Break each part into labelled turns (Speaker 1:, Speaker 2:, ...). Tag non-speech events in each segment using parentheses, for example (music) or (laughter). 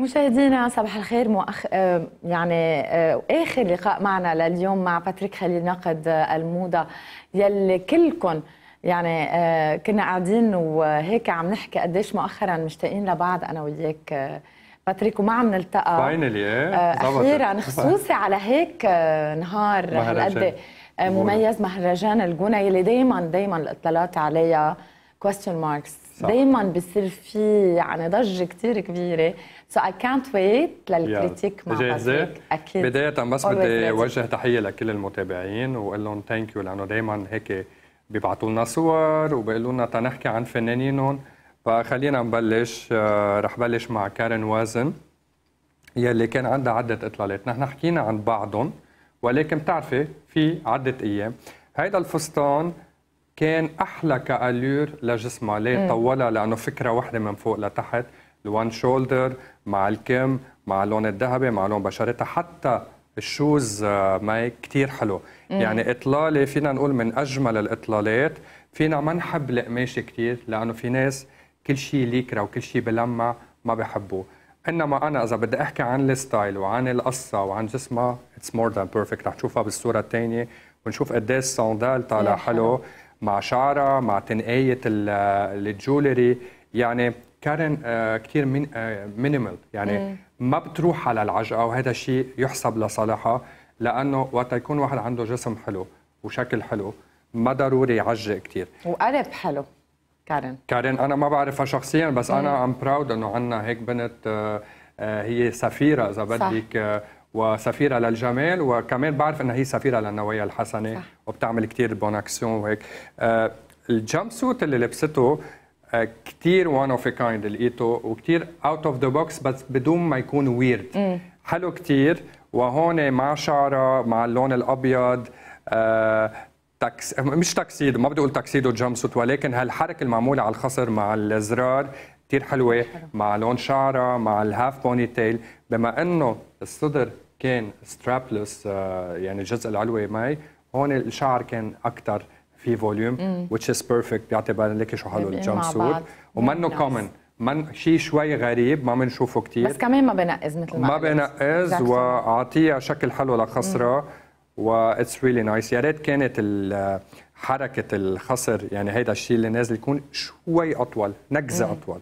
Speaker 1: مشاهدينا صباح الخير مؤخ... آه، يعني آه، اخر لقاء معنا لليوم مع باتريك خليل ناقد آه، الموضه يلي كلكم يعني كنا قاعدين وهيك عم نحكي قديش مؤخرا مشتاقين لبعض انا وياك باتريك وما عم نلتقى فاينلي اخيرا (laughs) خصوصي على هيك نهار هالقد مميز مهرجان الجونه يلي دائما دائما الاطلالات عليها كويستشن ماركس دائما بصير في يعني ضجه كثير كبيره سو اي كانت ويت للكريتيك مع جاهزة اكيد بداية بس بدي اوجه
Speaker 2: تحية لكل المتابعين واقول لهم ثانك يو لانه دائما هيك بيبعثوا لنا صور وبيقولوا لنا تنحكي عن فنانينهم فخلينا نبلش آه، رح بلش مع كارن وازن يلي كان عندها عدة إطلالات نحن حكينا عن بعضهم ولكن بتعرفي في عدة أيام هيدا الفستان كان أحلى كألور لجسمها ليه طولها لأنه فكرة واحدة من فوق لتحت الوان شولدر مع الكم مع اللون الذهبي مع لون بشرتها حتى الشوز آه، ماي كثير حلو مم. يعني اطلاله فينا نقول من اجمل الاطلالات فينا ما نحب القماشه كثير لانه في ناس كل شيء ليكرا وكل شيء بلمع ما بحبوه انما انا اذا بدي احكي عن الستايل وعن القصه وعن جسمها اتس مور ذان بيرفكت رح تشوفها بالصوره الثانيه ونشوف قد ايه الساندال طالع حلو مع شعرها مع تنقايه آه، الجولري يعني كارن كثير من مينيمال يعني ما بتروح على العجقه وهذا الشيء يحسب لصالحها لانه وقت يكون واحد عنده جسم حلو وشكل حلو ما ضروري يعجق كثير
Speaker 1: وقلب حلو كارن
Speaker 2: كارن انا ما بعرفها شخصيا بس انا ام براود انه عندنا هيك بنت آه، آه، هي سفيره اذا بدك آه، وسفيره للجمال وكمان بعرف انها هي سفيره للنوايا الحسنه صح. وبتعمل كثير بون اكسيون وهيك الجامب سوت اللي لبسته آه، كتير وان اوف كايند لقيته وكتير اوت اوف ذا بوكس بس بدون ما يكون ويرد حلو كتير وهون مع شعره مع اللون الابيض آه، تكس... مش تكسيد ما بدي اقول تكسيد جامب سوت ولكن هالحركه المعموله على الخصر مع الازرار كثير حلوه مع لون شعره مع الهاف بوني تيل بما انه الصدر كان سترابلس آه، يعني الجزء العلوي معي هون الشعر كان اكثر في فوليوم وتش از بيرفكت باعتبار لك شو حلو الجامب سوت ومنه كومن من شيء شوي غريب ما بنشوفه كثير بس
Speaker 1: كمان ما بنقز مثل ما ما بنقز
Speaker 2: واعطيها شكل حلو لخصره اتس ريلي نايس يا ريت كانت حركه الخصر يعني هيدا الشيء اللي نازل يكون شوي اطول نقزه مم. اطول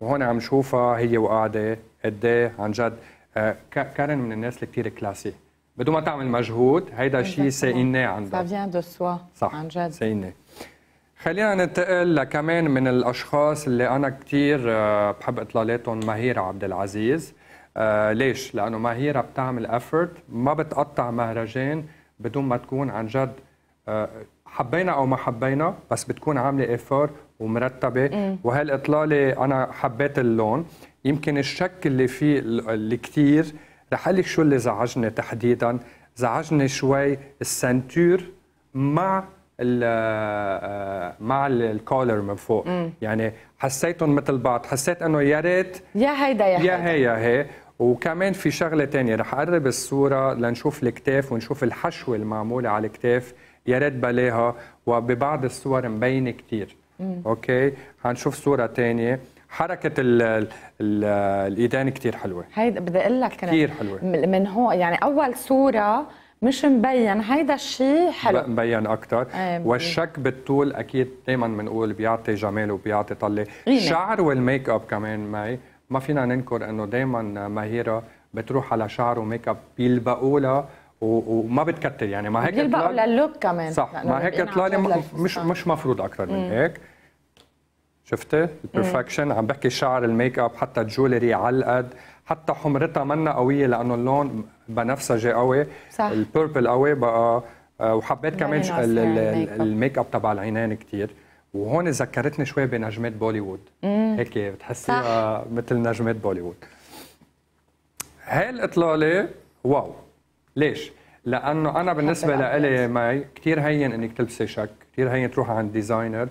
Speaker 2: وهون عم نشوفها هي وقاعده قد عن جد آه، كارن من الناس اللي كثير كلاسي بدون ما تعمل مجهود هيدا شيء سائلناه عندها
Speaker 1: سافيان دو سوا
Speaker 2: صح عن جد سائلناه خلينا ننتقل لكمان من الاشخاص اللي انا كثير آه، بحب اطلالاتهم مهيره عبد العزيز آه ليش؟ لانه مهيره بتعمل افورت ما بتقطع مهرجان بدون ما تكون عن جد آه حبينا او ما حبينا بس بتكون عامله افور ومرتبه وهالاطلاله انا حبيت اللون يمكن الشك اللي فيه اللي كثير لحالي شو اللي زعجني تحديدا زعجني شوي السنتور مع الـ آه، مع الكولر من فوق مم. يعني حسيتهم مثل بعض حسيت انه يا ريت
Speaker 1: يا هيدا يا, يا
Speaker 2: هي يا هي وكمان في شغله ثانيه رح اقرب الصوره لنشوف الكتاف ونشوف الحشوه المعموله على الكتاف يا ريت بلاها وببعض الصور مبينه كثير اوكي حنشوف صوره ثانيه حركه ال ال الايدين كثير حلوه
Speaker 1: هيدا بدي اقول لك كثير حلوه من هون يعني اول صوره مش مبين هيدا الشيء حلو
Speaker 2: مبين اكثر أيه والشك بالطول اكيد دائما بنقول بيعطي جمال وبيعطي طله الشعر والميك اب كمان معي ما فينا ننكر انه دائما ماهيره بتروح على شعر وميك اب بيلبقوا لها وما بتكتر يعني ما هيك بيلبقوا
Speaker 1: للوك كمان صح ما هيك طلالي
Speaker 2: مش مش مفروض اكثر من هيك شفتي البرفكشن إيه. عم بحكي شعر الميك اب حتى الجولري على القد حتى حمرتها منا قويه لانه اللون بنفسجي قوي صح البيربل قوي بقى آه، وحبيت كمان يعني الميك اب تبع العينين كثير وهون ذكرتني شوي بنجمات بوليوود هيك بتحسيها مثل نجمات بوليوود هاي الاطلاله واو ليش؟ لانه انا بالنسبه لإلي مي كثير هين انك تلبسي شك، كثير هين تروحي عند ديزاينر،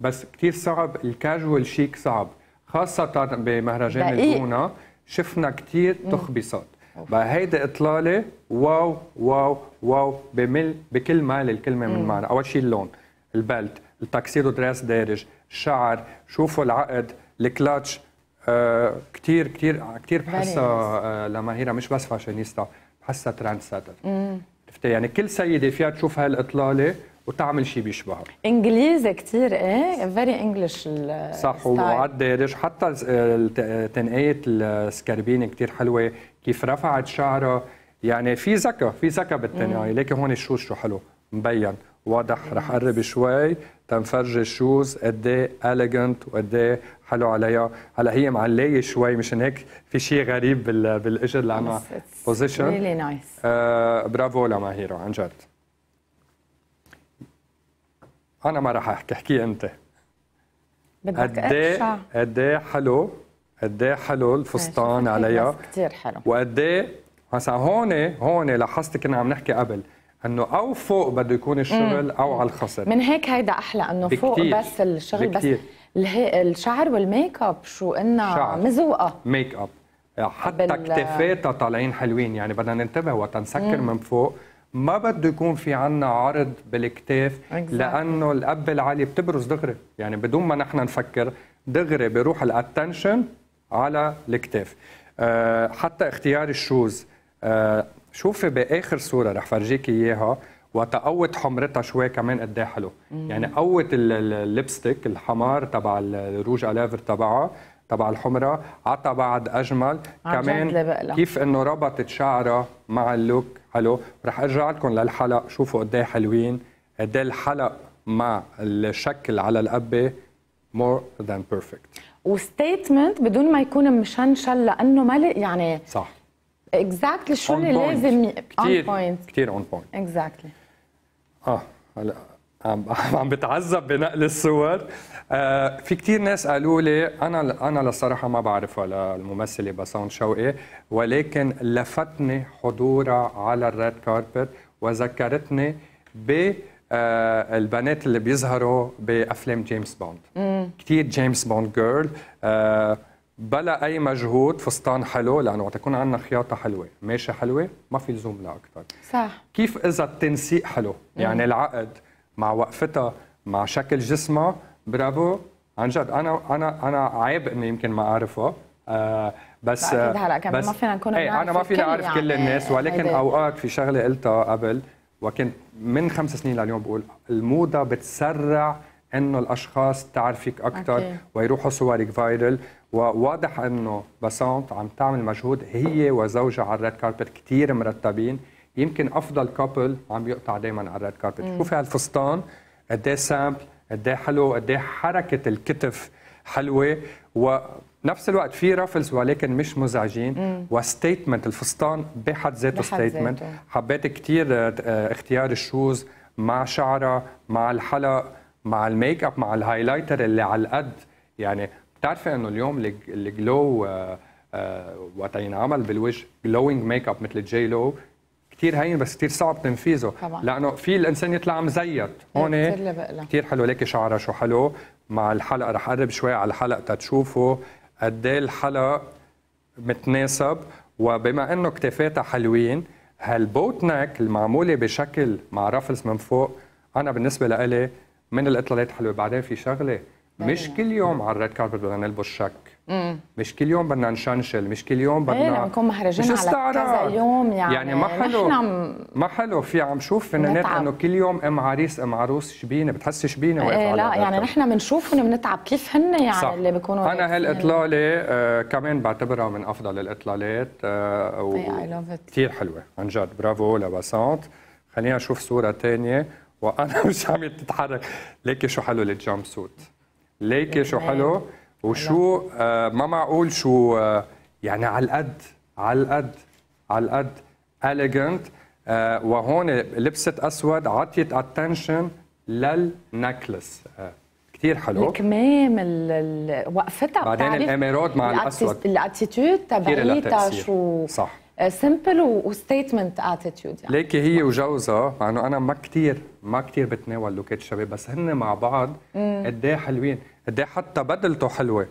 Speaker 2: بس كثير صعب الكاجوال شيك صعب خاصه بمهرجان إيه؟ الجونه شفنا كثير تخبيصات بقى هيدي اطلاله واو واو واو بمل بكل مال الكلمه من معنى اول شيء اللون البلت التاكسيدو دريس دارج الشعر شوفوا العقد الكلاتش آه كثير كثير كثير بحسها آه لماهيرة مش بس فاشينيستا بحسها ترند ساتر يعني كل سيده فيها تشوف هالاطلاله وتعمل شيء بيشبهها
Speaker 1: انجليزي كثير ايه فيري انجلش
Speaker 2: صح وعدى ريش حتى تنقيه السكربيني كثير حلوه كيف رفعت شعرها يعني في ذكاء في ذكاء بالتنقيه لكن هون الشوز شو حلو مبين واضح رح قرب شوي تنفرج الشوز قد ايه اليجنت وقد ايه حلو عليها هلا هي معليه شوي مشان هيك في شيء غريب بالاجر لانه بوزيشن ريلي نايس برافو لماهيرو عن جد انا ما راح احكي احكي انت
Speaker 1: بدك قد إيه-
Speaker 2: قد إيه حلو قد إيه حلو الفستان عليها كثير حلو وقد مثلا هون هون لاحظت كنا عم نحكي قبل انه او فوق بده يكون الشغل مم. او على الخصر من
Speaker 1: هيك هيدا احلى انه فوق بس الشغل بكتير. بس الهي الشعر والميك اب شو انها مزوقه
Speaker 2: ميك اب حتى بال... كتفاتها طالعين حلوين يعني بدنا ننتبه وقت نسكر من فوق ما بده يكون في عنا عرض بالكتاف لانه الاب العالي بتبرز دغري يعني بدون ما نحن نفكر دغري بيروح الاتنشن على الكتاف آه، حتى اختيار الشوز آه، شوفي باخر صوره رح فرجيك اياها وتقوت حمرتها شوي كمان قد إيه حلو يعني قوت الليبستيك الحمار تبع الروج الافر تبعها تبع الحمرة عطى بعد أجمل كمان كيف أنه ربطت شعرها مع اللوك حلو رح ارجع لكم للحلق شوفوا قد ايه حلوين قد ايه الحلق مع الشكل على القبه مور ذان بيرفكت
Speaker 1: وستيتمنت بدون ما يكون مشنشل لانه ما يعني صح اكزاكتلي exactly شو اللي لازم بوينت
Speaker 2: كثير اون بوينت اكزاكتلي اه هلا عم (laughs) عم بتعذب بنقل الصور آه، في كثير ناس قالوا لي انا انا للصراحه ما بعرفها للممثله بسان شوقي ولكن لفتني حضورها على الريد كاربت وذكرتني ب آه البنات اللي بيظهروا بافلام جيمس بوند كثير جيمس بوند جيرل آه بلا اي مجهود فستان حلو لانه وقت يكون عندنا خياطه حلوه ماشي حلوه ما في لزوم لاكثر اكثر صح كيف اذا التنسيق حلو يعني مم. العقد مع وقفتها مع شكل جسمها برافو عن جد انا انا انا عيب اني يمكن ما اعرفها آه، بس بس ما فينا نكون ايه انا ما فيني اعرف يعني كل الناس ولكن اوقات في شغله قلتها قبل وكنت من خمس سنين لليوم بقول الموضه بتسرع انه الاشخاص تعرفك اكثر ويروحوا صورك فايرل وواضح انه بسانت عم تعمل مجهود هي وزوجها على الريد كاربت كثير مرتبين يمكن افضل كابل عم يقطع دائما على الريد كاربت شوفي هالفستان قد ايه سامبل قد ايه حلو قد ايه حركه الكتف حلوه ونفس الوقت في رفلز ولكن مش مزعجين وستيتمنت الفستان بحد ذاته ستيتمنت حبيت كثير آه، اختيار الشوز مع شعره مع الحلق مع الميك اب مع الهايلايتر اللي على القد يعني بتعرفي انه اليوم الجلو آه، آه، وقت ينعمل بالوجه جلوينج ميك اب مثل جي لو كثير هين بس كثير صعب تنفيذه طبعا. لانه في الانسان يطلع مزيت هون كثير حلو ليكي شعرها شو حلو مع الحلقه رح اقرب شوي على الحلقه تتشوفوا قد ايه الحلقه متناسب وبما انه كتافاتها حلوين هالبوت ناك المعموله بشكل مع رفلز من فوق انا بالنسبه لإلي من الاطلالات حلوه بعدين في شغله مش أيوة. كل يوم على الريد كاربت بدنا نلبس شك مم. مش كل يوم بدنا نشنشل مش كل يوم إيه، بدنا ايه نكون
Speaker 1: مهرجين على كذا يوم يعني, يعني ما حلو م...
Speaker 2: ما حلو في عم شوف فنانات انه كل يوم ام عريس ام عروس شبينه بتحس شبينه واقفه ايه لا يعني
Speaker 1: نحن بنشوفهم بنتعب كيف هن يعني صح. اللي بيكونوا انا هالاطلاله
Speaker 2: آه كمان بعتبرها من افضل الاطلالات آه و... كثير حلوه عن جد برافو لباسانت خلينا نشوف صوره ثانيه (laughs) وانا مش عم تتحرك ليكي شو حلو الجامب سوت ليكي شو حلو وشو آه، ما معقول شو آه، يعني على القد على القد على القد اليجنت آه، وهون لبست اسود عطيت اتنشن للنكلس كثير حلو
Speaker 1: الكمام وقفتها بعدين الاميرود مع الاسود الاتيتيود تبعيتها شو صح سمبل وستيتمنت اتيتيود يعني
Speaker 2: ليكي هي وجوزها مع انه انا ما كثير ما كثير بتناول لوكات الشباب بس هن مع بعض قد ايه حلوين قد إيه حتى بدلته حلوه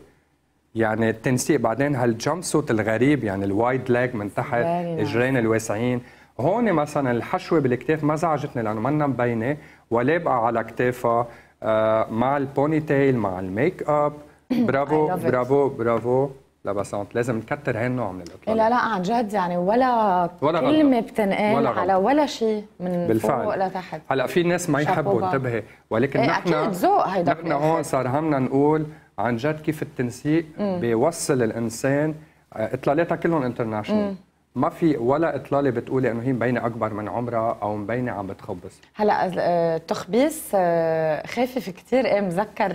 Speaker 2: يعني التنسيق بعدين هالجمب سوت الغريب يعني الوايد ليج من تحت اجرين الواسعين هون مثلا الحشوه بالكتاف ما زعجتني لانه منا مبينه ولابقه على كتافها آه، مع البوني تيل مع الميك اب (coughs) برافو برافو برافو لبسانت لازم نكتر هاي النوع من الاكلات
Speaker 1: لا لا عن جد يعني ولا, ولا كلمه بتنقال ولا على ولا شيء من بالفعل. فوق لتحت
Speaker 2: هلا في ناس ما يحبوا انتبهي ولكن ايه نحن اكيد ذوق هيدا نحن هون صار همنا نقول عن جد كيف التنسيق بيوصل الانسان آه، اطلالاتها كلهم انترناشونال ما في ولا اطلاله بتقولي انه هي مبينه اكبر من عمرها او مبينه عم بتخبص
Speaker 1: هلا آه، التخبيص آه، خفف كثير ايه مذكر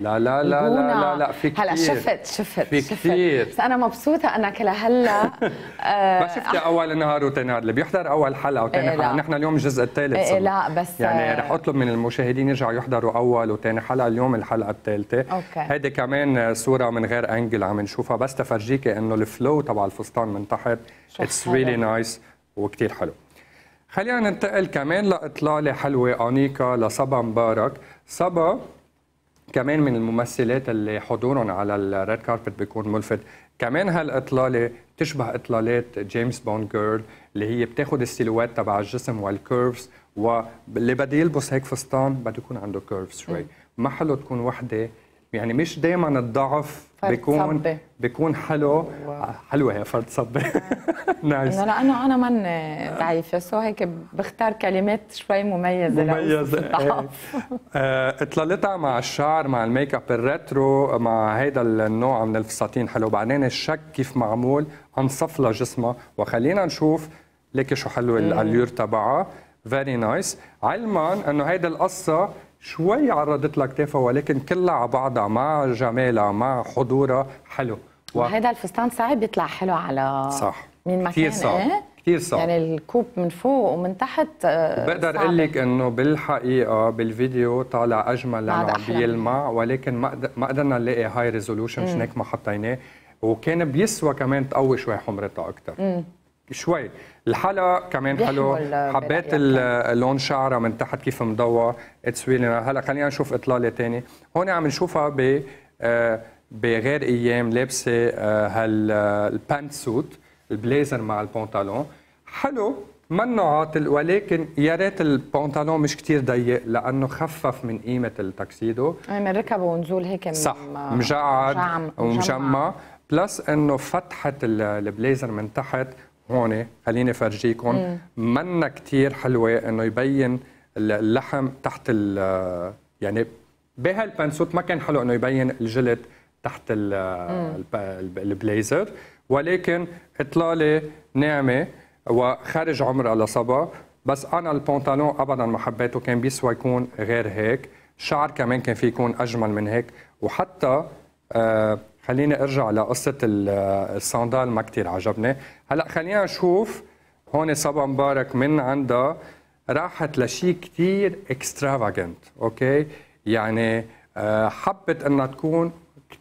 Speaker 1: لا
Speaker 2: لا لا, لا لا لا لا في كثير هلا شفت شفت في كثير بس
Speaker 1: انا مبسوطه انا لهلا (laughs) آه، ما شفتي
Speaker 2: اول نهار وثاني نهار اللي بيحضر اول حلقه إيه، وثاني حلقه نحن اليوم الجزء الثالث إيه, إيه، لا بس يعني رح اطلب من المشاهدين يرجعوا يحضروا اول وثاني حلقه اليوم الحلقه الثالثه اوكي هيدي كمان صوره من غير انجل عم نشوفها بس تفرجيكي انه الفلو تبع الفستان من تحت اتس ريلي نايس وكثير حلو خلينا ننتقل كمان لاطلاله حلوه انيقه لصبا مبارك صبا كمان من الممثلات اللي حضورهم على الريد كاربت بيكون ملفت كمان هالاطلاله بتشبه اطلالات جيمس بوند جيرل اللي هي بتاخد السيلوات تبع الجسم والكيرفز واللي بده يلبس هيك فستان بده يكون عنده كيرفز شوي إيه. ما حلو تكون وحده يعني مش دائما الضعف بيكون بيكون حلو آه، حلوه هي فرد صبه نايس انه
Speaker 1: لانه انا من آه، ضعيفه سو هيك بختار كلمات شوي مميزه مميزه (laughs)
Speaker 2: اطلالتها إيه. آه، مع الشعر مع الميك اب الريترو مع هذا النوع من الفساتين حلو بعدين الشك كيف معمول انصف لها جسمها وخلينا نشوف ليك شو حلو الاليور تبعها فيري نايس علما انه هيدا القصه شوي عرضت لك كتافها ولكن كلها على بعضها مع جمالها مع حضورها حلو و...
Speaker 1: هذا الفستان صعب يطلع حلو على صح مين ما كان صعب. إيه؟ صعب يعني الكوب من فوق ومن تحت آه، بقدر اقول
Speaker 2: لك انه بالحقيقه بالفيديو طالع اجمل لانه عم بيلمع ولكن ما قدرنا نلاقي هاي ريزولوشن مشان هيك ما حطيناه وكان بيسوى كمان تقوي شوي حمرتها اكثر شوي الحلا كمان حلو حبيت اللون شعرها من تحت كيف مضوى اتس هلا خلينا نشوف اطلاله ثانيه هون عم نشوفها ب آه، بغير ايام لابسه آه، هالبانت آه، سوت البليزر مع البنطلون حلو منه عاطل ولكن يا ريت البنطلون مش كتير ضيق لانه خفف من قيمه التكسيدو
Speaker 1: اي من ركبه ونزول هيك صح مجعد ومجمع
Speaker 2: بلس انه فتحه البليزر من تحت هون خليني فرجيكم منا كثير حلوه انه يبين اللحم تحت ال يعني بهالبنسوت ما كان حلو انه يبين الجلد تحت ال البليزر ولكن اطلاله ناعمه وخارج عمرها لصبا بس انا البنطلون ابدا ما حبيته كان بيسوى يكون غير هيك شعر كمان كان في يكون اجمل من هيك وحتى آه خليني ارجع لقصه الصندال ما كثير عجبني هلا خلينا نشوف هون صبا مبارك من عندها راحت لشيء كثير اكسترافاجنت اوكي يعني آه، حبت انها تكون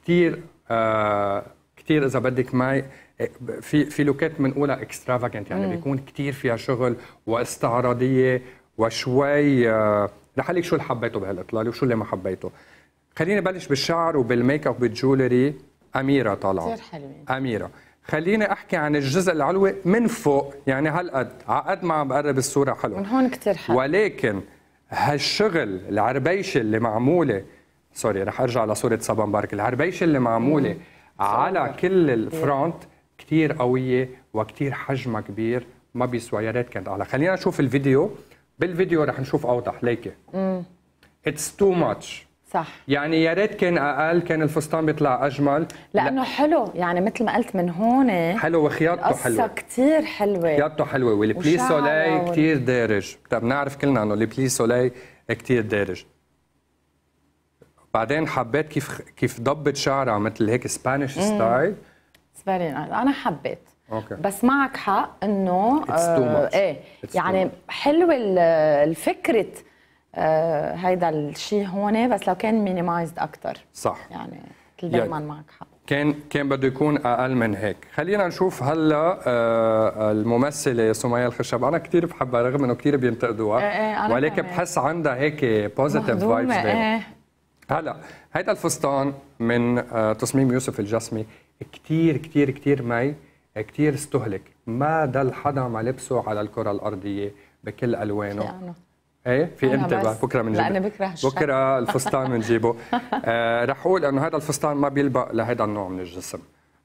Speaker 2: كثير آه، كثير اذا بدك معي في في لوكات بنقولها اكسترافاجنت يعني بيكون كثير فيها شغل واستعراضيه وشوي آه، رح لك شو اللي حبيته بهالاطلاله وشو اللي ما حبيته خليني بلش بالشعر وبالميك اب بالجولري اميره طالعه كثير حلوين اميره خليني احكي عن الجزء العلوي من فوق يعني هالقد عقد ما عم بقرب الصوره حلوه من هون كثير حلو ولكن هالشغل العربيشه اللي معموله سوري رح ارجع لصوره صبا مبارك العربيشه اللي معموله مم. على كل الفرونت كثير قويه وكثير حجمها كبير ما بيسوى يا ريت كانت اعلى خلينا نشوف الفيديو بالفيديو رح نشوف اوضح ليكي اتس تو ماتش صح يعني يا ريت كان اقل كان الفستان بيطلع اجمل
Speaker 1: لانه لا. حلو يعني مثل ما قلت من هون حلو وخياطته حلوه قصه كثير حلوه خياطته
Speaker 2: حلوه والبلي سولاي وال... كثير دارج بنعرف طيب كلنا انه البلي سولاي كثير دارج بعدين حبيت كيف كيف ضبت شعرها مثل هيك سبانيش ستايل
Speaker 1: سبانيش انا حبيت أوكي. بس معك حق انه آه ايه It's يعني حلوه الفكره آه هيدا الشيء هون بس لو كان مينيمايزد اكثر صح يعني دائما يعني معك حق
Speaker 2: كان كان بده يكون اقل من هيك خلينا نشوف هلا آه الممثله سمية الخشب انا كثير بحبها رغم انه كثير بينتقدوها آه آه ولكن بحس عندها هيك بوزيتيف فايبس إيه. هلا هيدا الفستان من آه تصميم يوسف الجسمي كثير كثير كثير مي كثير استهلك ما دل حدا ما لبسه على الكره الارضيه بكل الوانه ايه في انتبه بكره بنجيب لا انا بكره بكره الفستان بنجيبه (laughs) آه رح اقول انه هذا الفستان ما بيلبق لهذا النوع من الجسم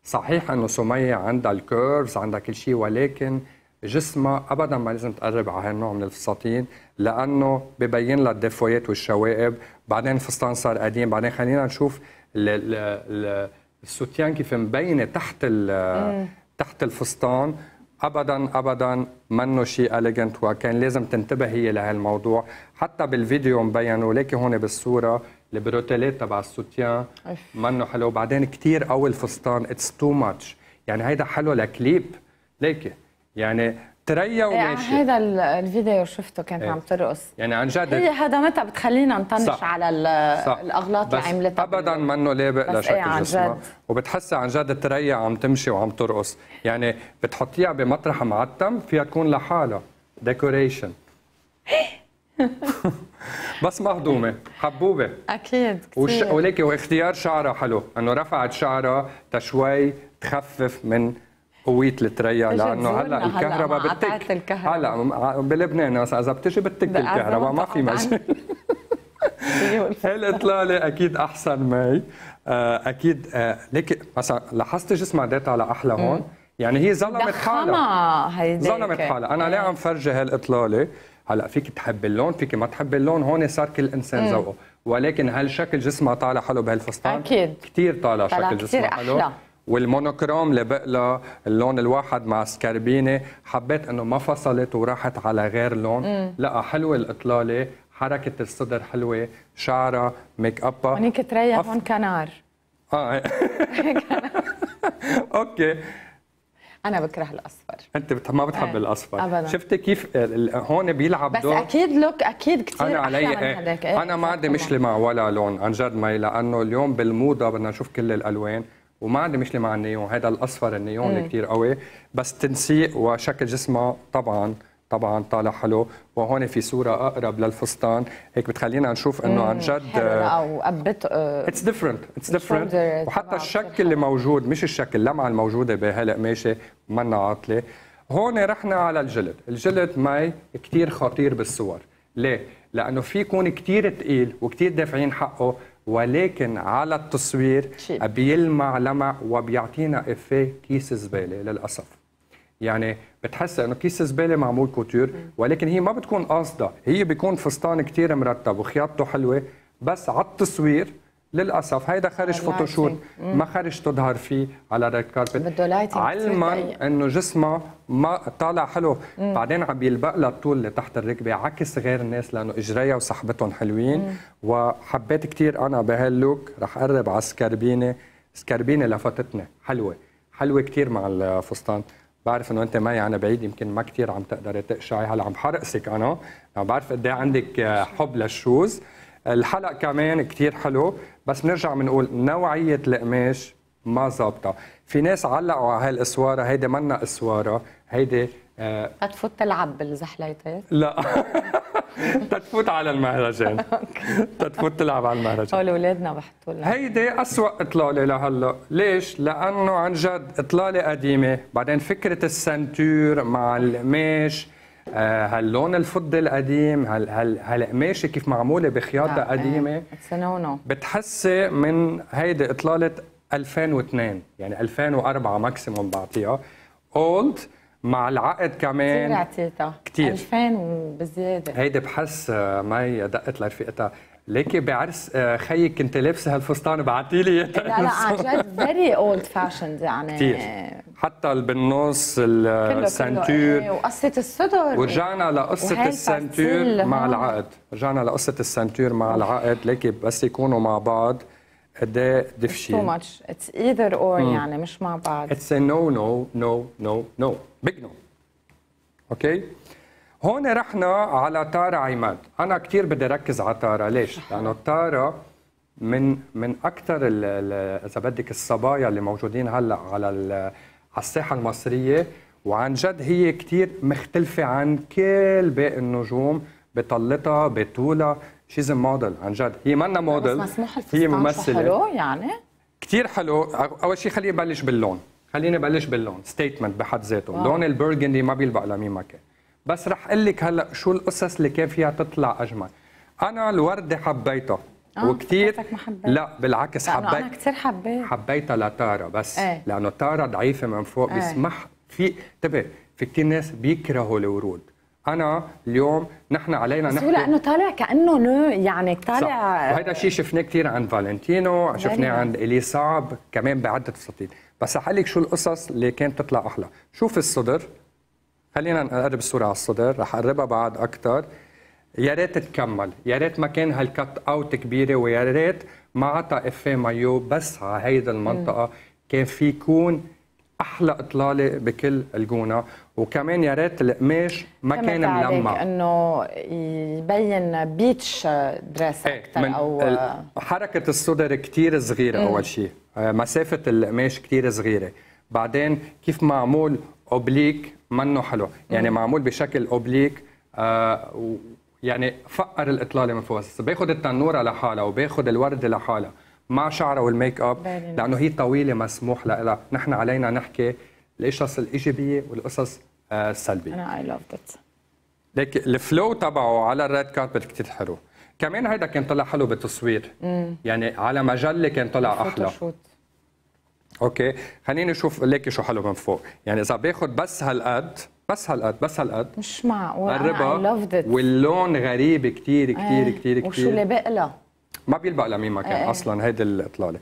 Speaker 2: صحيح انه سميه عندها الكيرفز عندها كل شيء ولكن جسمها ابدا ما لازم تقرب على هالنوع من الفساتين لانه ببين لها الدفويات والشوائب بعدين الفستان صار قديم بعدين خلينا نشوف السوتيان كيف مبينه تحت تحت الفستان ابدا ابدا منه شيء اليجنت وكان لازم تنتبه هي لهالموضوع حتى بالفيديو مبينوا ولكن هون بالصوره البروتيلات تبع السوتيان منه حلو بعدين كثير قوي الفستان اتس تو ماتش يعني هيدا حلو لكليب ليكي يعني تريا إيه، وماشيه هذا
Speaker 1: الفيديو شفته كانت ايه. عم ترقص
Speaker 2: يعني عن جد هي
Speaker 1: هدمتها بتخلينا نطنش على الاغلاط اللي عملتها
Speaker 2: ابدا منه لابق لشكل ايه جسمها وبتحسها عن جد تريا عم تمشي وعم ترقص يعني بتحطيها بمطرح معتم فيها تكون لحالها ديكوريشن (laughs) بس مهضومه حبوبه
Speaker 1: اكيد كثير وش... وليكي
Speaker 2: واختيار شعرها حلو انه رفعت شعرها تشوي تخفف من قويت لتريا لانه هلا الكهرباء بتك هلا بلبنان مثلا اذا بتجي بتك الكهرباء ما في مجال (laughs) هالاطلاله اكيد احسن مي آه، اكيد آه، ليك مثلا لاحظت جسمها ديت على احلى هون يعني هي ظلمت
Speaker 1: حالها ظلمت حالها
Speaker 2: انا إيه. ليه عم فرجي هالاطلاله هلا فيك تحبي اللون فيك ما تحبي اللون هون صار كل انسان ذوقه ولكن هل شكل جسمها طالع حلو بهالفستان اكيد كثير طالع شكل جسمها حلو والمونوكروم اللي بقى اللون الواحد مع سكربينه حبيت انه ما فصلت وراحت على غير لون مم. لا حلوه الاطلاله حركه الصدر حلوه شعرها ميك ابها هونيك
Speaker 1: تريا أف... هون كنار
Speaker 2: اه (laughs) اوكي
Speaker 1: انا بكره الاصفر
Speaker 2: انت بت... ما بتحب ايه. الاصفر ابدا شفتي كيف هون بيلعب بس دور
Speaker 1: اكيد لوك اكيد كثير انا علي ايه. ايه. انا ما
Speaker 2: عندي مشكله إيه. مع ولا لون عن جد ما لانه اليوم بالموضه بدنا نشوف كل الالوان وما عندي مشكله مع النيون هذا الاصفر النيون إيه. كثير قوي بس تنسيق وشكل جسمها طبعا طبعا طالع حلو وهون في صوره اقرب للفستان هيك بتخلينا نشوف انه عن إيه، جد آه،
Speaker 1: او ابت اتس ديفرنت اتس ديفرنت وحتى الشك
Speaker 2: اللي موجود مش الشكل اللمعه الموجوده بهلا ماشي منا عاطله هون رحنا على الجلد الجلد مي كثير خطير بالصور ليه لانه في يكون كثير ثقيل وكثير دافعين حقه ولكن على التصوير شيب. بيلمع لمع وبيعطينا افيه كيس زباله للاسف يعني بتحس انه كيس زباله معمول كوتور ولكن هي ما بتكون قاصده هي بيكون فستان كتير مرتب وخياطته حلوه بس على التصوير للاسف هيدا خارج فوتوشوب ما خارج تظهر فيه على ريد كاربت علما انه جسمها ما طالع حلو مم. بعدين عم يلبق لها الطول اللي تحت الركبه عكس غير الناس لانه اجريها وسحبتهم حلوين مم. وحبيت كثير انا بهاللوك رح اقرب على السكربينه سكربينه لفتتنا حلوه حلوه كثير مع الفستان بعرف انه انت معي انا بعيد يمكن ما كثير عم تقدري تقشعي هلا عم حرقسك انا عم بعرف قد إيه عندك حب للشوز الحلق كمان كتير حلو بس بنرجع بنقول نوعيه القماش ما ظابطه في ناس علقوا على هالاسواره هيدي منا اسواره هيدي آه
Speaker 1: تفوت تلعب بالزحليتات
Speaker 2: لا (laughs) تتفوت على المهرجان (laughs) تتفوت تلعب على المهرجان هول اولادنا بحطوا لها هيدي اسوء اطلاله لهلا ليش لانه عن جد اطلاله قديمه بعدين فكره السنتور مع القماش هاللون آه، الفضي القديم هال هال هالقماشه كيف معموله بخياطه آه، قديمه آه، بتحسي من هيدي اطلاله 2002 يعني 2004 ماكسيموم بعطيها اولد مع العقد كمان كثير
Speaker 1: اعطيتها كثير 2000 وبزياده هيدي
Speaker 2: بحس مي دقت لرفيقتها ليكي بعرس آه، خيك كنت لابسه هالفستان بعتي لي لا لا عن جد
Speaker 1: فيري اولد فاشند يعني كثير
Speaker 2: حتى البنوس السنتور ايه
Speaker 1: وقصه الصدر إيه، ورجعنا لقصه السنتور مع
Speaker 2: العقد رجعنا لقصه السنتور مع العقد ليكي بس يكونوا مع بعض قد ايه دفشين تو ماتش
Speaker 1: اتس ايذر اور يعني مش مع بعض اتس
Speaker 2: نو نو نو نو نو بيج نو اوكي هون رحنا على تارا عماد انا كثير بدي ركز على تارا ليش (laughs) لانه تارا من من اكثر اذا بدك الصبايا اللي موجودين هلا على على الساحه المصريه وعن جد هي كثير مختلفه عن كل باقي النجوم بطلتها بطولها شيز موديل عن جد هي منا موديل هي ممثله حلو يعني كثير حلو اول شيء خليني ابلش باللون خليني ابلش باللون ستيتمنت بحد ذاته اللون البرجندي ما بيلبق لمين ما كان بس رح اقول لك هلا شو القصص اللي كان فيها تطلع اجمل انا الورده حبيتها آه وكثير لا بالعكس حبيت انا
Speaker 1: كثير حبيت
Speaker 2: حبيتها لتارا بس ايه؟ لانه تارا ضعيفه من فوق ايه؟ بيسمح في انتبه في كثير ناس بيكرهوا الورود انا اليوم نحن علينا نحكي بس لانه
Speaker 1: طالع كانه نو يعني طالع وهذا الشيء
Speaker 2: شفناه كثير عند فالنتينو شفناه عند الي صعب كمان بعده تفاصيل بس رح شو القصص اللي كانت تطلع احلى شوف الصدر خلينا نقرب الصوره على الصدر رح اقربها بعد اكثر يا ريت تكمل يا ريت ما كان هالكت اوت كبيره ويا ريت ما عطى افيه مايو بس على هيدي المنطقه م. كان في يكون احلى اطلاله بكل الجونه وكمان يا ريت القماش ما كان ملمع
Speaker 1: انه يبين بيتش دريس اكثر او
Speaker 2: حركه الصدر كثير صغيره اول شيء آه، مسافه القماش كثير صغيره بعدين كيف معمول اوبليك منه حلو يعني معمول بشكل اوبليك آه يعني فقر الاطلاله من فوق هسه باخذ التنوره لحالها وباخذ الورده لحالها مع شعرها والميك اب لانه هي طويله مسموح لها نحن علينا نحكي القصص الايجابيه والقصص السلبيه
Speaker 1: آه، انا اي لاف ذات
Speaker 2: ليك الفلو تبعه على الريد كاربت كثير حلو كمان هيدا كان طلع حلو بالتصوير مم. يعني على مجله كان طلع احلى اوكي خليني اشوف ليك شو حلو من فوق يعني اذا باخذ بس هالقد بس هالقد بس هالقد مش
Speaker 1: معقول قربها
Speaker 2: واللون غريب كثير كثير ايه. كثير كثير وشو
Speaker 1: لابق لها
Speaker 2: ما بيلبق لمين ما كان ايه. اصلا هيدي الاطلاله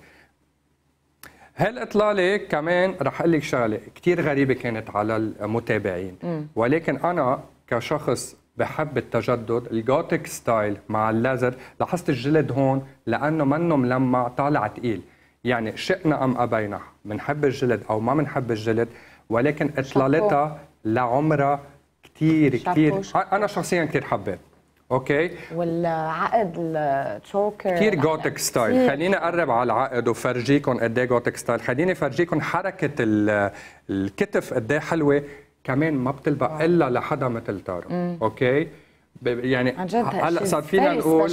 Speaker 2: هالاطلاله كمان رح اقول لك شغله كثير غريبه كانت على المتابعين م. ولكن انا كشخص بحب التجدد الجوتيك ستايل مع الليزر لاحظت الجلد هون لانه منه ملمع طالع ثقيل يعني شئنا أم أبينا بنحب الجلد أو ما بنحب الجلد ولكن إطلالتها لعمرها كثير كثير أنا شخصيا كثير حبيت اوكي
Speaker 1: والعقد التشوكر كثير
Speaker 2: جوتيك ستايل خليني اقرب على العقد وفرجيكم قد ايه جوتيك ستايل خليني فرجيكم حركه الكتف قد ايه حلوه كمان ما بتلبق واو. الا لحدا مثل تارو اوكي يعني هلا صار فينا نقول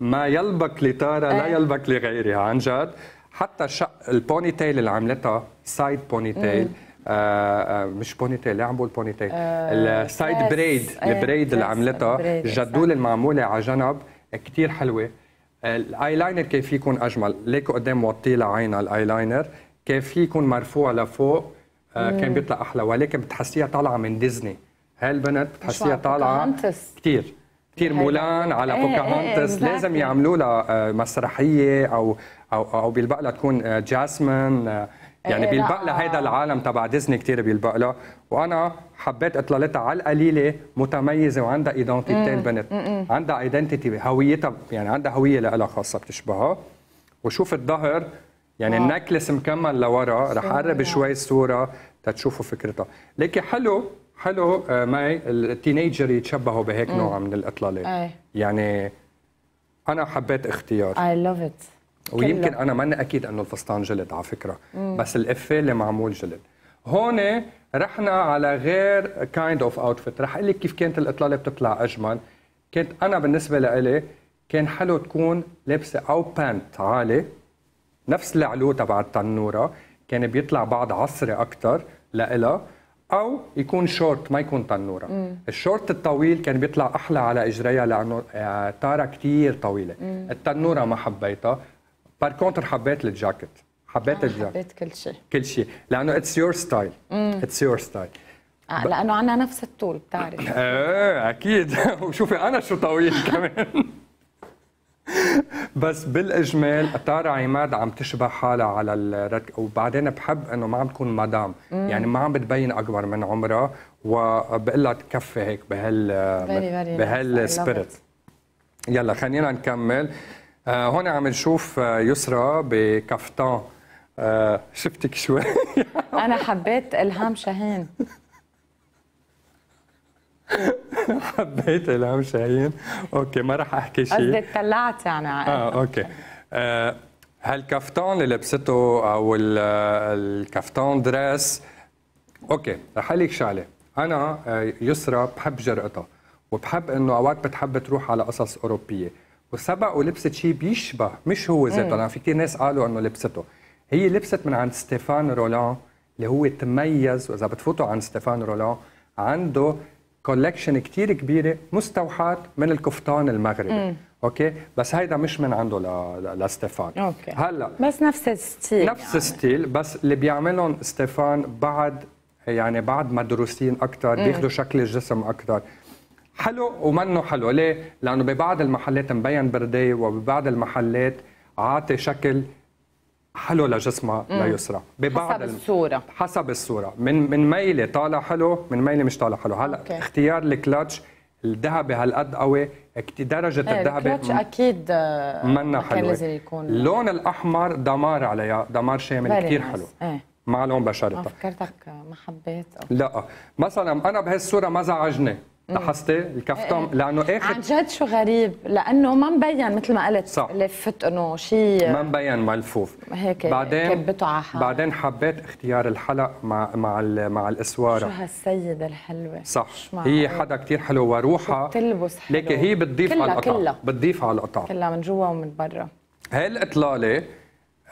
Speaker 2: ما يلبق لتارا لا إيه. يلبق لغيرها عن جد حتى شق البوني تيل اللي عملتها سايد بوني تيل آه مش بوني تيل ليه عم بقول بوني تيل آه السايد بريد البريد اللي عملتها الجدول المعموله على جنب كثير حلوه الايلاينر كيف يكون اجمل ليكو قدام موطي لعينها الايلاينر كيف يكون مرفوع لفوق آه، كان بيطلع احلى ولكن بتحسيها طالعه من ديزني هالبنت بتحسيها طالعه كثير كثير مولان على بوكاهونتس إيه، لازم يعملوا لها آه، مسرحيه او او او بيلبق لها تكون جاسمين آه، آه، إيه، يعني إيه، بيلبق لها هيدا العالم تبع ديزني كثير بيلبق لها وانا حبيت اطلالتها على القليله متميزه وعندها ايدنتيتي البنت عندها ايدنتيتي هويتها يعني عندها هويه لها خاصه بتشبهها وشوف الظهر يعني النكلس مكمل لورا رح اقرب شوي الصوره تتشوفوا فكرتها لكن حلو حلو آه، معي التينيجر يتشبهوا بهيك نوع من الاطلالات أي. يعني انا حبيت اختيار
Speaker 1: اي لاف ات ويمكن انا
Speaker 2: ماني اكيد انه الفستان جلد على فكره مم. بس الافيه اللي معمول جلد هون رحنا على غير كايند اوف اوتفيت رح اقول لك كيف كانت الاطلاله بتطلع اجمل كنت انا بالنسبه لإلي كان حلو تكون لابسه او بانت عالي نفس العلو تبع التنوره كان بيطلع بعد عصري اكثر لإلها او يكون شورت ما يكون تنوره مم. الشورت الطويل كان بيطلع احلى على اجريها لانه تارة آه، كثير طويله مم. التنوره ما حبيتها بار كونتر حبيت الجاكيت حبيت آه الجاكيت حبيت كل شيء كل شيء لانه اتس يور ستايل اتس يور ستايل
Speaker 1: لانه عنا نفس الطول بتعرف (laughs)
Speaker 2: ايه اكيد (laughs) وشوفي انا شو
Speaker 1: طويل كمان (laughs)
Speaker 2: بس بالاجمال تارا عماد عم تشبه حالها على الرد وبعدين بحب انه ما عم تكون مدام مم. يعني ما عم بتبين اكبر من عمرها وبقول لها تكفي هيك بهال بهالسبيريت يلا خلينا نكمل آه، هون عم نشوف آه، يسرى بكفتان آه، شفتك شوي
Speaker 1: (laughs) انا حبيت الهام شاهين
Speaker 2: (laughs) حبيت الهام شاهين اوكي ما راح احكي شيء قصدي
Speaker 1: اتطلعت يعني اه
Speaker 2: اوكي آه اللي لبسته او الكفتون دريس اوكي رح لك شغله انا آه، يسرى بحب جرأتها وبحب انه اوقات بتحب تروح على قصص اوروبيه وسبق ولبست شيء بيشبه مش هو ذاته انا في كثير ناس قالوا انه لبسته هي لبست من عند ستيفان رولان اللي هو تميز واذا بتفوتوا عند ستيفان رولان عنده كولكشن كتير كبيره مستوحاه من القفطان المغربي مم. اوكي بس هيدا مش من عنده لستيفان اوكي هلا
Speaker 1: بس نفس الستيل نفس يعني.
Speaker 2: الستيل بس اللي بيعملهم ستيفان بعد يعني بعد مدروسين اكثر بياخذوا شكل الجسم اكثر حلو ومنه حلو ليه؟ لانه ببعض المحلات مبين بردي وببعض المحلات عاطي شكل حلو لجسمها ليسرى ببعض حسب الصورة حسب الصورة من من ميلة طالع حلو من ميلة مش طالع حلو هلا أوكي. اختيار الكلاتش الذهبي هالقد قوي درجة ايه الذهبي الكلاتش
Speaker 1: اكيد آه، منا حلوة لازم يكون
Speaker 2: اللون الاحمر دمار عليها دمار شامل كثير حلو ايه. مع لون بشرتها
Speaker 1: فكرتك ما حبيت
Speaker 2: لا مثلا انا بهالصورة ما زعجني لاحظتي الكفتون آه، آه. لانه اخر إيه عن
Speaker 1: جد شو غريب لانه ما مبين مثل ما قلت صح لفت انه شيء آه، ما
Speaker 2: مبين ملفوف
Speaker 1: هيك بعدين كبته على بعدين
Speaker 2: حبيت اختيار الحلق مع مع مع الاسواره شو
Speaker 1: هالسيده الحلوه
Speaker 2: صح هي حدا كثير حلو وروحها بتلبس حلو لك هي بتضيف كلها على القطع كلها. بتضيف على القطع كلها
Speaker 1: من جوا ومن برا
Speaker 2: هي الاطلاله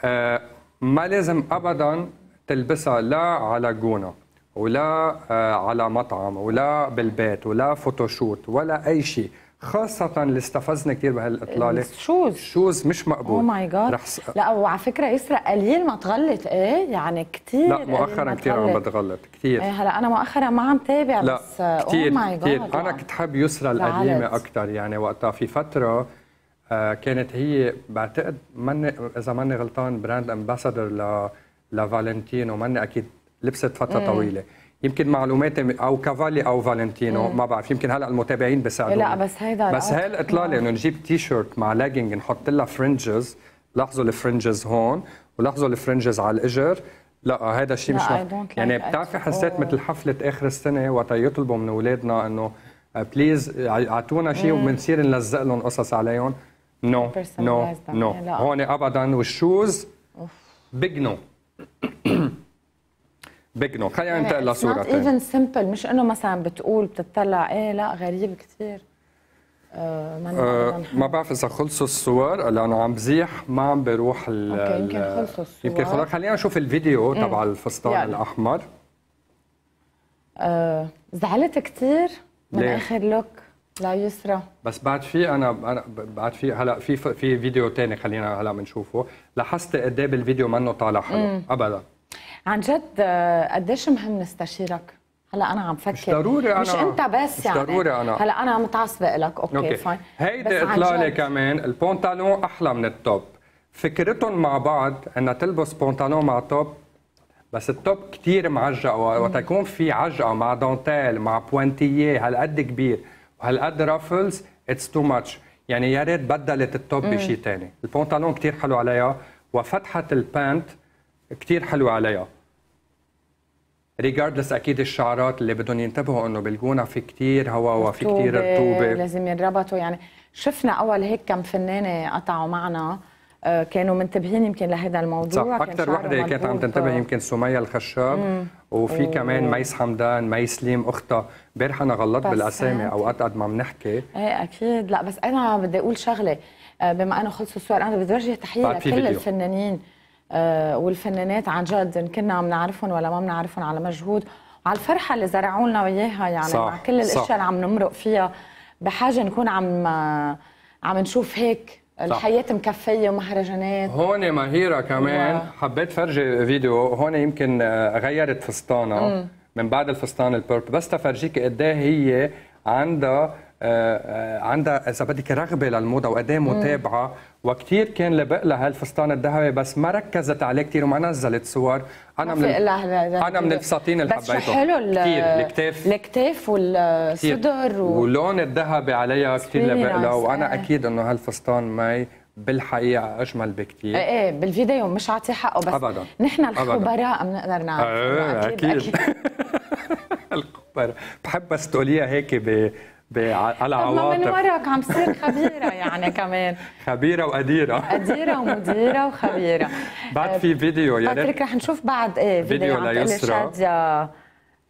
Speaker 2: آه ما لازم ابدا تلبسها لا على جونه ولا آه، على مطعم ولا بالبيت ولا فوتوشوت ولا اي شيء خاصة اللي استفزني كثير بهالاطلالة الشوز شوز مش مقبول او ماي جاد لا
Speaker 1: وعلى فكرة يسرا قليل ما تغلط ايه يعني كثير لا مؤخرا كثير عم
Speaker 2: بتغلط كثير ايه
Speaker 1: هلا أنا مؤخرا ما عم تابع لا بس oh كتير او ماي جاد أنا كنت
Speaker 2: حاب يسرا القديمة أكثر يعني وقتها في فترة آه كانت هي بعتقد من إذا ماني غلطان براند امباسادور ل ماني أكيد لبست فتره مم. إيه. طويله يمكن معلوماتي او كافالي او فالنتينو إيه. ما بعرف يمكن هلا المتابعين بيساعدوني لا
Speaker 1: بس هيدا بس هي الاطلاله نعم.
Speaker 2: انه نجيب تي شيرت مع لاجينج نحط لها فرنجز لاحظوا الفرنجز هون ولاحظوا الفرنجز على الاجر لا هذا الشيء مش like يعني بتعرفي حسيت oh. مثل حفله اخر السنه وقت يطلبوا من اولادنا انه بليز آه، آه، اعطونا شيء إيه. وبنصير نلزق لهم قصص عليهم نو نو نو هون ابدا والشوز بيج نو بجنو خلينا ننتقل لصوره ثانيه ايفن
Speaker 1: سمبل مش انه مثلا بتقول بتطلع ايه لا غريب كثير آه ما, أه
Speaker 2: ما بعرف اذا خلصوا الصور لانه عم بزيح ما عم بروح ال اوكي يمكن خلصوا الصور يمكن خلينا نشوف الفيديو مم. تبع الفستان يعني. الاحمر
Speaker 1: آه زعلت كثير من ليه؟ اخر لوك لا يسرى
Speaker 2: بس بعد في انا انا بعد في هلا في في فيديو ثاني خلينا هلا بنشوفه لاحظت قد ايه بالفيديو منه طالع حلو ابدا
Speaker 1: عن جد قديش مهم نستشيرك هلا انا عم فكر مش ضروري انا مش انت بس مش يعني ضروري انا هلا انا متعصبه لك اوكي, أوكي. فاين هيدي اطلاله
Speaker 2: كمان البونتالون احلى من التوب فكرتهم مع بعض انها تلبس بونتالون مع توب بس التوب كثير معجق وقت يكون في عجقه مع دونتيل مع بوانتييه هالقد كبير وهالقد رافلز اتس تو ماتش يعني يا ريت بدلت التوب بشيء ثاني البونتالون كثير حلو عليها وفتحه البانت كثير حلوه عليها ريجاردلس اكيد الشعرات اللي بدهم ينتبهوا انه بالجونه في كثير هواء وفي كثير رطوبه إيه، لازم
Speaker 1: ينربطوا يعني شفنا اول هيك كم فنانه قطعوا معنا آه، كانوا منتبهين يمكن لهذا الموضوع صح اكثر وحده كانت عم تنتبه آه.
Speaker 2: يمكن سميه الخشاب مم. وفي كمان ميس حمدان ميس ليم اختها امبارح انا غلطت بالاسامي اوقات قد ما بنحكي
Speaker 1: ايه اكيد لا بس انا بدي اقول شغله آه، بما انه خلصوا الصور انا بدي ارجع تحيه لكل الفنانين آه، والفنانات عن جد ان كنا عم نعرفهم ولا ما بنعرفهم على مجهود وعلى الفرحه اللي زرعوا لنا اياها يعني صح مع كل الاشياء اللي عم نمرق فيها بحاجه نكون عم عم نشوف هيك الحياة مكفية ومهرجانات
Speaker 2: هون مهيرة كمان و... حبيت فرجي فيديو هون يمكن غيرت فستانها من بعد الفستان البيرب بس تفرجيك قد إيه هي عندها آه، آه، عندها اذا بدك رغبه للموضه وقدام إيه متابعه وكثير كان لبق لها الفستان الذهبي بس ما ركزت عليه كثير وما نزلت صور انا من
Speaker 1: انا من
Speaker 2: الفساتين اللي حبيته بس حلو كثير الكتاف
Speaker 1: الكتاف والصدر و...
Speaker 2: ولون الذهبي عليها كثير لبق لها وانا آه. اكيد انه هالفستان ماي بالحقيقه اجمل بكثير ايه
Speaker 1: ايه بالفيديو مش عاطي حقه بس ابدا
Speaker 2: نحن الخبراء
Speaker 1: بنقدر نعرف ايه اكيد, أكيد.
Speaker 2: (laughs) الخبراء بحب بس تقوليها هيك ب على عواطف من
Speaker 1: وراك عم تصير خبيره يعني كمان
Speaker 2: خبيره وقديره قديره ومديره
Speaker 1: وخبيره
Speaker 2: بعد في فيديو يا ريت
Speaker 1: رح نشوف بعد ايه فيديو, فيديو شادية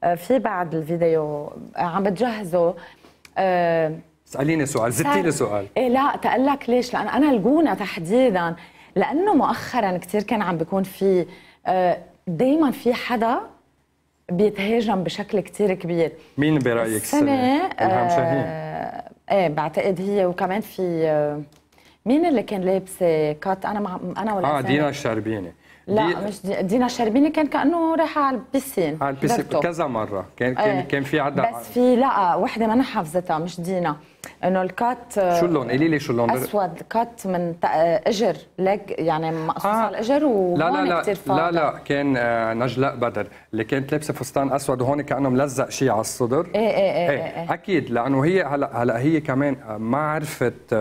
Speaker 1: أه، في بعد الفيديو أه، عم بتجهزه أه،
Speaker 2: اساليني سؤال زدتي لي سؤال
Speaker 1: ايه لا تقلك ليش لان انا الجونه تحديدا لانه مؤخرا كثير كان عم بيكون في دائما في حدا بيتهاجم بشكل كتير كبير
Speaker 2: مين برايك سنة السنة؟ شاهين
Speaker 1: آه ايه بعتقد هي وكمان في آه مين اللي كان لابسه كات انا مع انا ولا اه دينا
Speaker 2: الشربيني
Speaker 1: لا دي مش دينا شربيني كان كانه رايحه على البيسين على البيسين كذا
Speaker 2: مره كان كان, ايه. كان في عندها بس
Speaker 1: في لا وحده ما انا حافظتها مش دينا انه الكات آه، شو اللون قولي
Speaker 2: لي شو اللون اسود
Speaker 1: كات من آه، اجر ليج يعني مقصوص آه. على الاجر لا لا لا كتير لا
Speaker 2: لا كان آه، نجلاء بدر اللي كانت لابسه فستان اسود وهون كانه ملزق شيء على الصدر إيه،, ايه ايه ايه, ايه, ايه. اكيد لانه هي هلا هلا هي كمان ما عرفت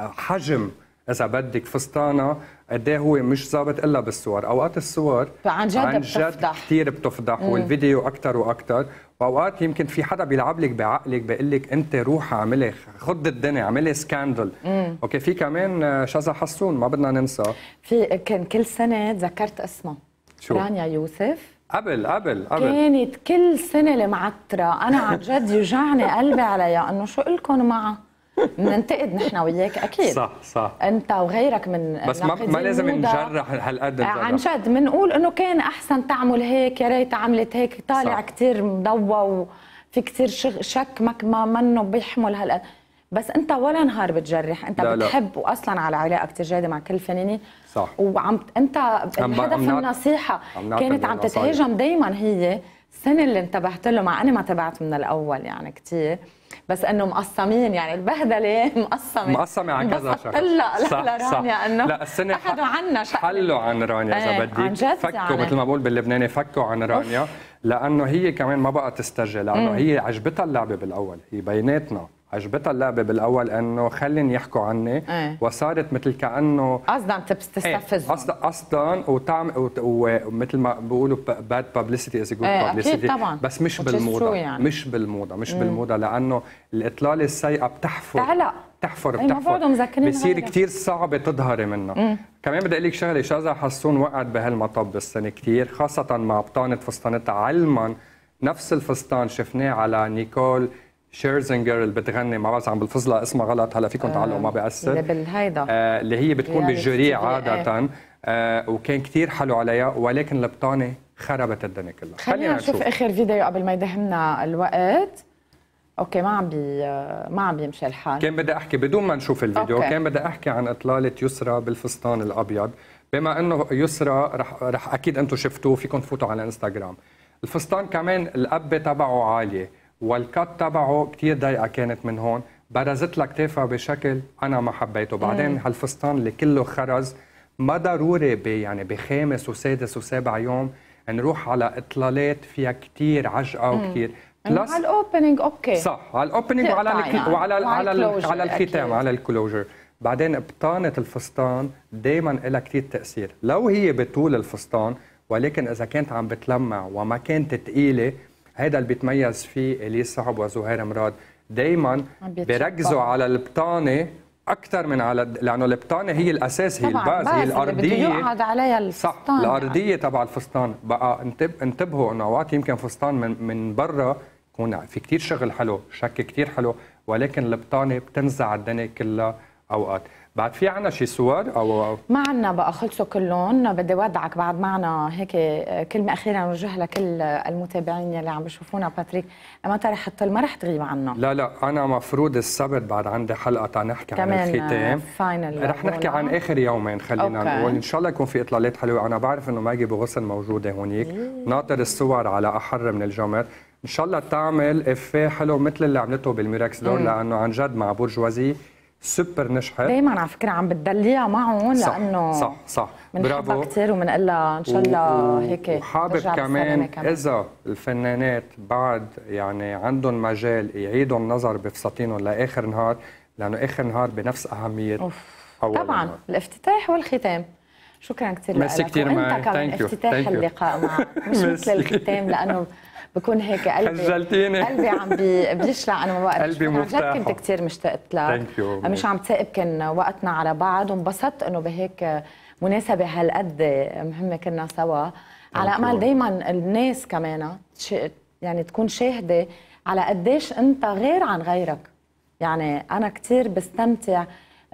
Speaker 2: حجم اذا بدك فستانها قد إيه هو مش ظابط الا بالصور اوقات الصور فعن جد عن جد بتفضح. كثير بتفضح مم. والفيديو اكثر واكثر واوقات يمكن في حدا بيلعب لك بعقلك بيقول لك انت روح اعملي خض الدنيا اعملي سكاندل مم. اوكي في كمان آه، شذا حسون ما بدنا ننسى
Speaker 1: في كان كل سنه تذكرت اسمها شو رانيا يوسف
Speaker 2: قبل قبل قبل كانت
Speaker 1: كل سنه المعتره انا عن جد يوجعني قلبي عليها انه شو لكم معها ننتقد نحن وياك اكيد صح صح انت وغيرك من بس ما, ما لازم نجرح
Speaker 2: هالقد عن جد
Speaker 1: بنقول انه كان احسن تعمل هيك يا ريت عملت هيك طالع كثير مضوى وفي كثير شك ما منه بيحمل هالقد بس انت ولا نهار بتجرح انت لا بتحب لا. واصلا على علاقه كثير جيده مع كل فنانين صح وعم انت الهدف النصيحه كانت عم تتهاجم دائما هي السنه اللي انتبهت له مع اني ما تبعت من الاول يعني كثير بس انه مقسمين يعني البهدله (laughs) مقسمه مقسمه على كذا شخص لا لا صح لرانيا انه لا السنه اخذوا عنا
Speaker 2: حلوا عن رانيا اذا إيه، بدك فكوا يعني. مثل ما بقول باللبناني فكوا عن رانيا لانه هي كمان ما بقى تستجل لانه هي عجبتها اللعبه بالاول هي بيناتنا عجبتها اللعبه بالاول انه خلين يحكوا عني ايه. وصارت مثل
Speaker 1: كانه قصدا عم إيه، تستفزهم
Speaker 2: قصدا قصدا وتعمل ومثل ما بيقولوا باد بابليستي از جود بابليستي بس مش بالموضه يعني. مش بالموضه مش مم. بالموضه لانه الاطلاله السيئه بتحفر تعلق بتحفر أيوة، بتحفر بصير كثير صعبه تظهري منها مم. كمان بدي اقول لك شغله شازا حسون وقعت بهالمطب السنه كثير خاصه مع بطانه فستانتها علما نفس الفستان شفناه على نيكول شيرزنجر اللي بتغني ما بعرف عم بالفصلة اسمها غلط هلا فيكم تعلقوا آه، ما بيأثر اللي
Speaker 1: بالهيدا
Speaker 2: آه اللي هي بتكون بالجوري عادة إيه. آه وكان كثير حلو عليها ولكن البطانة خربت الدنيا كلها خلينا نشوف اخر
Speaker 1: فيديو قبل ما يدهمنا الوقت اوكي ما عم بي ما عم بيمشي الحال
Speaker 2: كان بدي احكي بدون ما نشوف الفيديو أوكي. كان بدي احكي عن اطلاله يسرى بالفستان الابيض بما انه يسرى رح رح اكيد انتم شفتوه فيكم تفوتوا على انستغرام الفستان كمان القبه تبعه عاليه والكات تبعه كثير ضيقه كانت من هون برزت لك كتافها بشكل انا ما حبيته بعدين هالفستان اللي كله خرز ما ضروري بي يعني بخامس وسادس وسابع يوم نروح على اطلالات فيها كثير عجقه وكثير بلس على
Speaker 1: الاوبننج اوكي صح على
Speaker 2: الاوبننج وعلى يعني. وعلى على على الختام على الكلوجر بعدين بطانه الفستان دائما لها كثير تاثير لو هي بطول الفستان ولكن اذا كانت عم بتلمع وما كانت ثقيله هذا اللي بيتميز فيه اليس صعب وزهير مراد دائما بيركزوا على البطانه اكثر من على لانه البطانه هي الاساس هي الباز هي الارضيه يقعد
Speaker 1: عليها الفستان صح الارضيه
Speaker 2: يعني. تبع الفستان بقى انتب... انتبهوا انه اوقات يمكن فستان من من برا يكون في كثير شغل حلو شك كثير حلو ولكن البطانه بتنزع الدنيا كلها اوقات بعد في عنا شي صور او
Speaker 1: ما عنا بقى خلصوا كلهم بدي ودعك بعد معنا هيك آه، كلمه اخيره نوجهها لكل المتابعين يلي عم بيشوفونا باتريك متى رح تطل ما رح تغيب عنا
Speaker 2: لا لا انا مفروض السبت بعد عندي حلقه تنحكي عن الختام
Speaker 1: فاينل آه، رح نحكي عن
Speaker 2: اخر يومين خلينا أوكي. نقول ان شاء الله يكون في اطلالات حلوه انا بعرف انه ماجي بغصن موجوده هونيك إيه. ناطر الصور على احر من الجمر ان شاء الله تعمل افيه حلو مثل اللي عملته بالميركس دور إيه. لانه عن جد مع برجوازيه سوبر نجحت دائما
Speaker 1: على فكره عم بتدليها معهم لانه صح
Speaker 2: صح برافو كثير
Speaker 1: وبنقلها ان شاء الله هيك وحابب كمان, كمان اذا
Speaker 2: الفنانات بعد يعني عندهم مجال يعيدوا النظر بفساتينهم لاخر نهار لانه اخر نهار بنفس اهميه أوف. اول طبعا نهار.
Speaker 1: الافتتاح والختام شكرا كثير لك ميرسي كثير معك وانت كمان افتتاح اللقاء معك مش (laughs) مثل الختام لانه بكون هيك قلبي خجلتيني قلبي عم بي بيشلع انا ما بقدر قلبي مفتاح عن كنت كثير مشتقت لك مش عم تثاقب كان وقتنا على بعض وانبسطت انه بهيك مناسبه هالقد مهمه كنا سوا على امل دائما الناس كمان يعني تكون شاهده على قديش انت غير عن غيرك يعني انا كثير بستمتع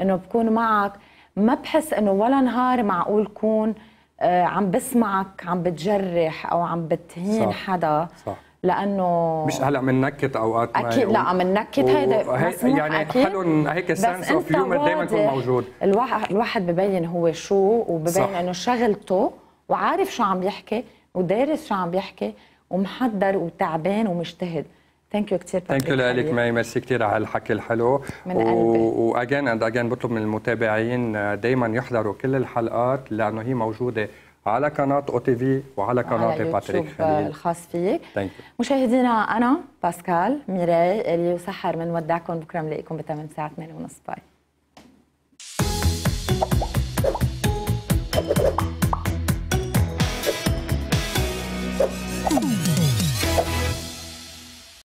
Speaker 1: انه بكون معك ما بحس انه ولا نهار معقول كون آه، عم بسمعك عم بتجرح او عم بتهين صح. حدا صح. لانه مش هلا
Speaker 2: بننكت اوقات ما اكيد لا
Speaker 1: بننكت هيدا و... يعني حلو
Speaker 2: هيك السنس اوف هيومر دائما يكون موجود
Speaker 1: الواحد الواحد ببين هو شو وببين انه شغلته وعارف شو عم يحكي ودارس شو عم يحكي ومحضر وتعبان ومجتهد ثانك يو كثير ثانك يو لك ماي
Speaker 2: ميرسي كثير على الحكي الحلو من قلبي واجين اند اجين بطلب من المتابعين آه، دائما يحضروا كل الحلقات لانه هي موجوده على قناه او تي في وعلى
Speaker 1: قناه باتريك خليل الخاص فيك مشاهدينا انا باسكال ميراي الي وسحر بنودعكم بكره بنلاقيكم بتمام ساعه 8 ونص باي